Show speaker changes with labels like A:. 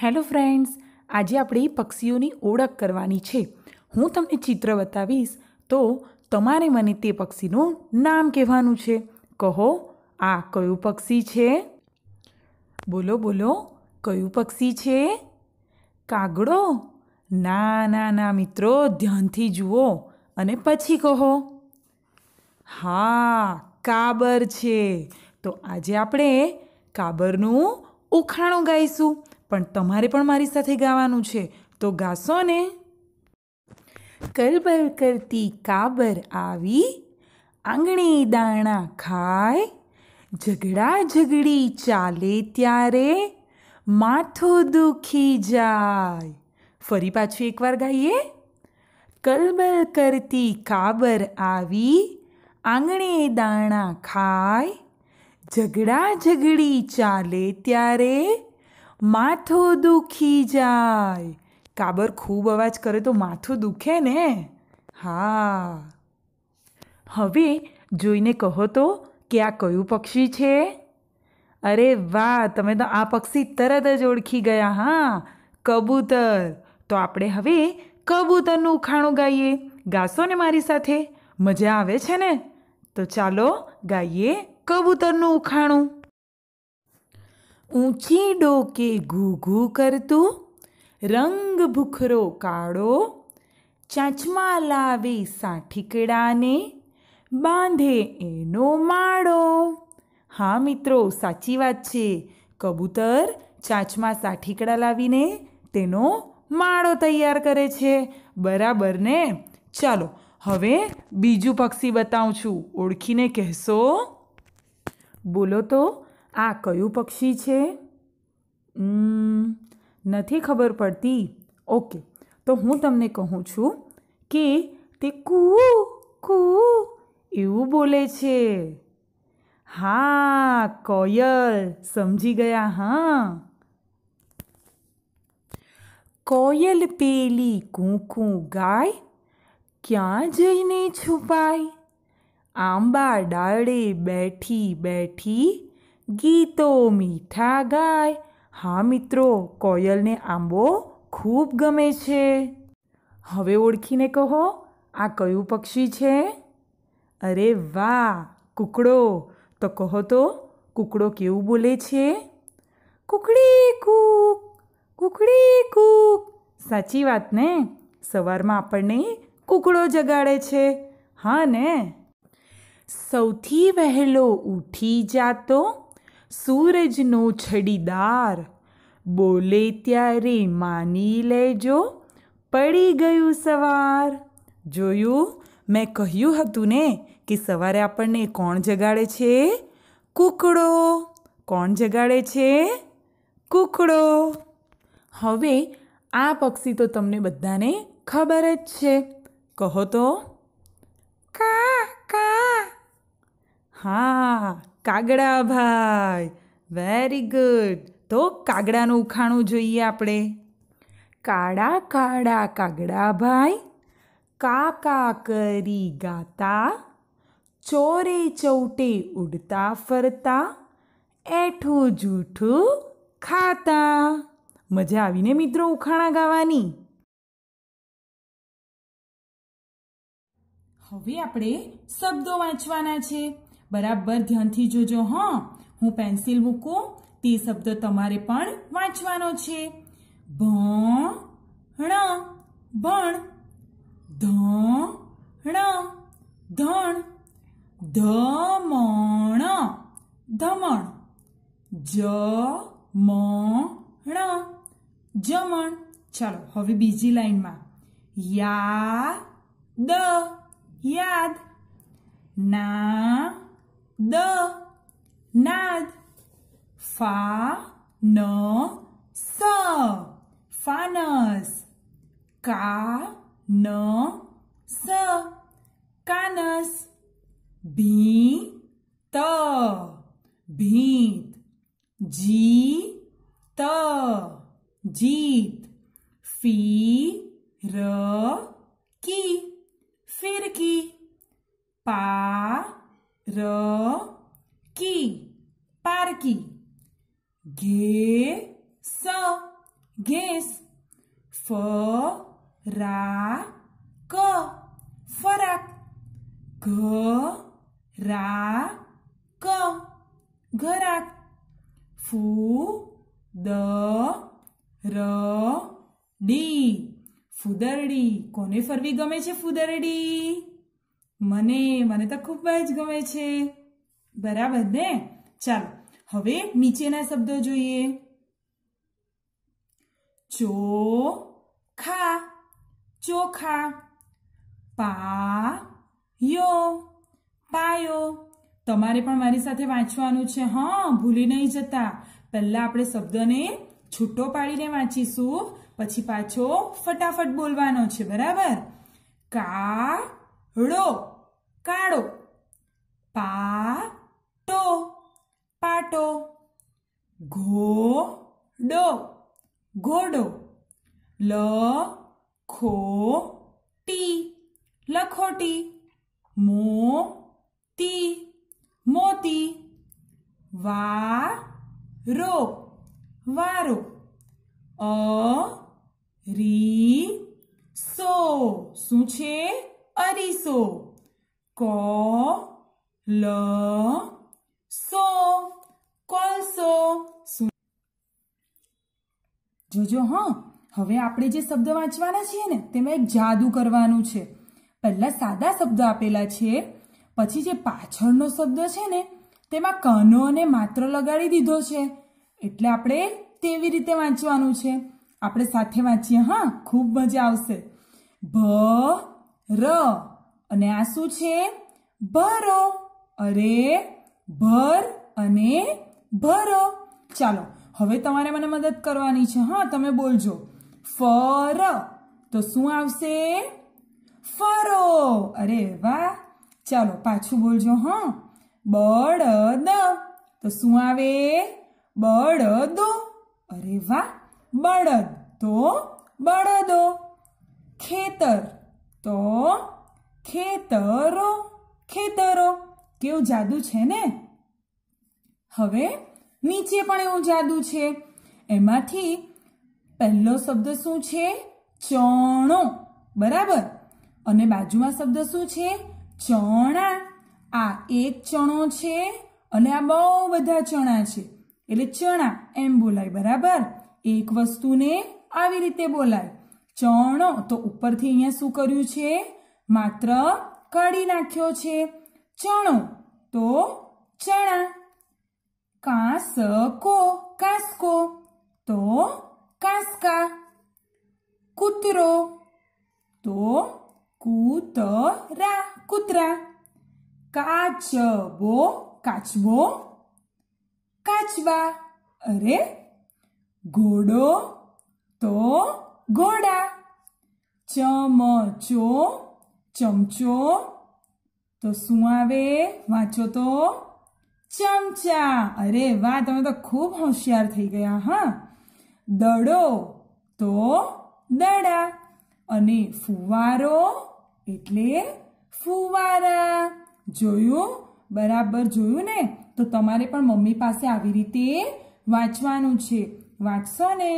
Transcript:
A: hello friends આજે આપણે પક્ષીઓની ઓળખ કરવાની છે હું તમને ચિત્ર બતાવીશ તો તમારે મને તે પક્ષીનું નામ કહેવાનું છે કહો આ કયું પક્ષી છે બોલો બોલો કયું પક્ષી છે કાગડો ના ના ના મિત્રો ધ્યાનથી જુઓ અને પછી કહો હા કાબર છે તો આજે આપણે કાબરનું ઉખાણું ગાઈશું પણ તમારે પણ મારી સાથે ગાવાનું છે તો ગાશો ને કલબર કરતી કાબર આવી આંગણે દાણા ખાય ઝઘડા ઝઘડી ચાલે ત્યારે માથું દુખી જાય ફરી પાછું એકવાર ગાઈએ કલબલ કરતી કાબર આવી આંગણે દાણા ખાય ઝઘડા ઝઘડી ચાલે ત્યારે માથું દુખી જાય કાબર ખૂબ અવાજ કરે તો માથું દુખે ને હા હવે જોઈને કહો તો કે આ કયું પક્ષી છે અરે વાહ તમે તો આ પક્ષી તરત જ ઓળખી ગયા હા કબૂતર તો આપણે હવે કબૂતરનું ઉખાણું ગાઈએ ગાશો ને મારી સાથે મજા આવે છે ને તો ચાલો ગાઈએ કબૂતરનું ઉખાણું ઊંચી ડોકે ઘૂઘૂ કરતું રંગ ભૂખરો કાળો ચાંચમાં લાવે સાઠીકડાને બાંધે એનો માળો હા મિત્રો સાચી વાત છે કબૂતર ચાંચમાં સાઠીકડા લાવીને તેનો માળો તૈયાર કરે છે બરાબર ને ચાલો હવે બીજું પક્ષી બતાવું છું ઓળખીને કહેશો બોલો તો આ કયું પક્ષી છે નથી ખબર પડતી ઓકે તો હું તમને કહું છું કે તે કૂ કૂ એવું બોલે છે હા કોયલ સમજી ગયા હા કોયલ પેલી કૂકું ગાય ક્યાં જઈને છુપાય આંબા ડાળે બેઠી બેઠી ગીતો મીઠા ગાય હા મિત્રો કોયલને આંબો ખૂબ ગમે છે હવે ઓળખીને કહો આ કયું પક્ષી છે અરે વાહ કુકડો તો કહો તો કુકડો કેવું બોલે છે કુકડી કૂક કુકડી કૂક સાચી વાત ને સવારમાં આપણને કુકડો જગાડે છે હા ને સૌથી વહેલો ઉઠી જાતો સૂરજનો છડીદાર બોલે ત્યારે માની લેજો પડી ગયું સવાર જોયું મેં કહ્યું હતું ને કે સવારે આપણને કોણ જગાડે છે કૂકડો કોણ જગાડે છે કૂકડો હવે આ પક્ષી તો તમને બધાને ખબર જ છે કહો તો હા કાગડા ભાઈ વેરી ગુડ તો કાગડાનું ઉખાણું જોઈએ આપણે કાળા કાળા કાગડા ભાઈ કાકા કરી ગાતા ચોરે ચૌટે ઉડતા ફરતા એઠું જૂઠું ખાતા મજા આવીને મિત્રો ઉખાણા ગાવાની હવે આપણે શબ્દો વાંચવાના છે બરાબર ધ્યાનથી જોજો હા હું પેન્સિલ મૂકું તે શબ્દ તમારે પણ વાંચવાનો છે ભણ ભણ ધણ ધણ ધમણ ધમણ જમણ જમણ ચાલો હવે બીજી લાઈનમાં યા યાદ યાદ ના the, nad, fa, no, sa, fanas, ka, no, sa, canas, be, ta, beat, ji, ta, jeet, પારકી ઘે સ ઘેસ ફ રા ક ફરાક ઘ રા ક ઘરાક ફુ દ ર ડી ફુદરડી કોને ફરવી ગમે છે ફુદરડી મને મને તો ખૂબ જ ગમે છે બરાબર ને ચાલો હવે નીચેના શબ્દો જોઈએ ચોખા ચોખા પાયો પાયો તમારે પણ મારી સાથે વાંચવાનું છે હા ભૂલી નહીં જતા પહેલા આપણે શબ્દને છૂટો પાડીને વાંચીશું પછી પાછો ફટાફટ બોલવાનો છે બરાબર કાળો કાળો પા કાંટો ઘોડો ઘોડો લ ખો ટી લખોટી મો તી મોતી વા રો વારો અ રી સો શું છે અરીસો કો લ જોજો હા હવે આપણે જે શબ્દ વાંચવાના છીએ ને તેમાં એક જાદુ કરવાનું છે પહેલા સાદા શબ્દ આપેલા છે પછી જે પાછળનો શબ્દ છે ને તેમાં કાનો અને માત્ર લગાડી દીધો છે એટલે આપણે તેવી રીતે વાંચવાનું છે આપણે સાથે વાંચીએ હા ખૂબ મજા આવશે ભ ર અને આ શું છે ભરો અરે ભર અને ભરો ચાલો હવે તમારે મને મદદ કરવાની છે હા તમે બોલજો ફર તો શું આવશે ફરો અરે વાહ ચાલો પાછું બોલજો હા બળદ તો શું આવે બળદો અરે વાહ બળદ તો બળદો ખેતર તો ખેતરો ખેતરો કેવું જાદુ છે ને હવે નીચે પણ એવું જાદુ છે એમાંથી પહેલો શબ્દ શું છે ચણો બરાબર અને બાજુમાં શબ્દ શું છે ચણા આ એક ચણો છે અને આ બહુ બધા ચણા છે એટલે ચણા એમ બોલાય બરાબર એક વસ્તુને આવી રીતે બોલાય ચણો તો ઉપરથી અહીંયા શું કર્યું છે માત્ર કાઢી નાખ્યો છે ચણો તો ચણા કાસકો કાસકો તો કાસકા કૂતરો તો કૂતરા કૂતરા કાચબો કાચબો કાચબા અરે ઘોડો તો ઘોડા ચમચો ચમચો તો શું આવે વાંચો તો ચમચા અરે વાહ તમે તો ખૂબ હોશિયાર થઈ ગયા હા દડો તો દડા અને ફુવારો એટલે ફુવારા જોયું બરાબર જોયું ને તો તમારે પણ મમ્મી પાસે આવી રીતે વાંચવાનું છે વાંચશો ને